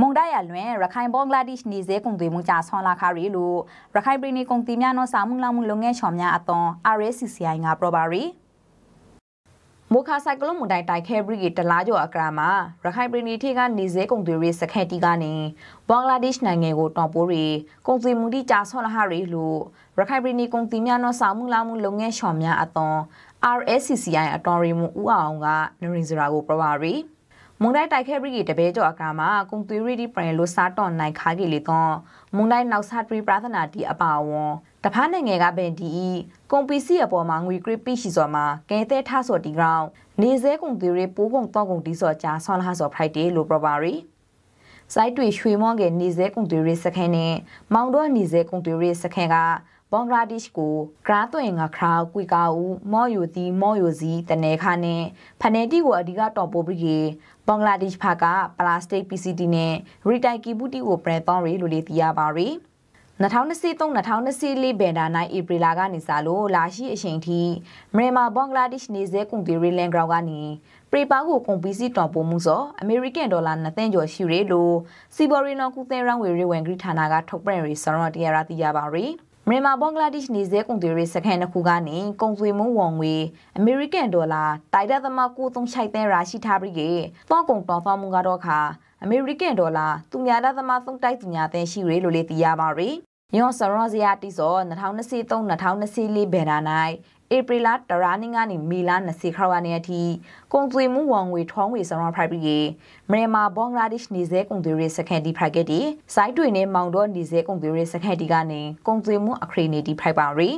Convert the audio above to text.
မုန်ဒရလွင်ရခိုင်ဘင်္ဂလားဒေ့ရှ်နေစေကုံသွေးမှုကြဆွန်လာခါရီလို့ရခိုင်ပြည်နယ်ကုံတီများနော်စာမှုလောက်မှုလုံငယ်ချော်များအသွန် RSCCI ကပြောပါရီမိုခါဆိုင်ကလုန်မုန်တိုင်းတိုက်ခဲဘရီကတလားကျော်အကရာမှာရခိုင်ပြည်နယ်ထိကနေစေကုံသွေးရေးစခန့်တီကနေဘင်္ဂလားဒေ့ရှ်နိုင်ငံကိုတော်ပိုးရီကုံသွေးမှုတိကြဆွန်လာခါရီလို့ရခိုင်ပြည်နယ်ကုံတီများနော်စာမှုလောက်မှုလုံငယ်ချော်များအသွန် RSCCI အတော်ရီမှုဦးအောင်ကနရင်စရာကိုပြောပါရီ။မုန်တိုင်းတိုက်ခဲပရိကတပဲကြောအကရာမှာကုံသွေရီဒီပရင်လိုစားတော်နိုင်ခါကီလီကွန်မုန်တိုင်းနောက်စားပရိပရသနာတီအပါဝွန်တဖားနိုင်ငံကပင်ဒီကွန်ပီစီအပေါ်မှာငွေကရစ်ပီရှိစော်မှာကဲသဲထဆော်တီဂရောင်းနေစဲကုံသွေရီပိုးပုံတော့ကုံတီစော်ကြာဆွန်လာဆော်ဖရိုက်တေလိုပရပါရီစိုက်တွေရွှေမော့ကဲနေဇဲကွန်တူရီစခန်းနဲ့မောင်တော့နေဇဲကွန်တူရီစခန်းကဘင်္ဂလားဒေ့ရှ်ကိုဂရာသွင်ငါခရာကွေကာဦးမော်ယိုသီမော်ယိုစီတနေခါနဲ့ဖနေတီကိုအဓိကတော်ပိုးပြီးကေဘင်္ဂလားဒေ့ရှ်ဘက်ကပလာစတစ် PCT နဲ့ရီတိုက်ကီဘူးတီကိုပရန်ပေါင်းရီလိုလေးတီးရပါရီ။2023-2024ဘန်ဒါနိုင်ဧပြီလကနေစလို့လာရှိအချိန်ထိမြန်မာဘင်္ဂလားဒေ့ရှ်နေစဲကွန်ပီရီလန်ဂရောင်းကနေပရီပါကိုကုန်ပစ္စည်းတော်ပုံမှုစောအမေရိကန်ဒေါ်လာ2သန်းကျော်ရှိရလို့စီဘော်ရီနော်ကုသဲရန်ဝေရီဝန်ဂရီဌာနကထုတ်ပြန်ရေးဆောင်ရတရားသိရပါရီ။မြန်မာဘင်္ဂလားဒေ့ရှ်နေဆက်ကုန်သွယ်ရေးစခန်းတစ်ခုကနေကုန်သွယ်မှုဝန်ငွေအမေရိကန်ဒေါ်လာတိုက်တက်သမ936သန်းရာရှိထားပြီးကသွားကုန်ပေါင်းသွားမှုကတော့ခါအမေရိကန်ဒေါ်လာသူများတက်သမ3တိုက်သူများသန်းရှိရလို့လေသိရပါရီ။ညော်စရောဇယာတီစော2023-2024ဘယ်နာနိုင်ဧပြီလတရာနင်းကနေမေလ20ခရောကနေအထိကုန်သွယ်မှုဝန်ငွေထောင်းငွေဆောင်ရဖိုက်ပြီးမြန်မာဘင်္ဂလားဒေ့ရှ်နေစဲကုန်သွယ်ရေးစခန်တီဖိုက်ကတီစိုက်တွင်နဲ့မောင်တော့နေစဲကုန်သွယ်ရေးစခန်တီကနေကုန်သွယ်မှုအခရိနေတီဖိုက်ပါရီ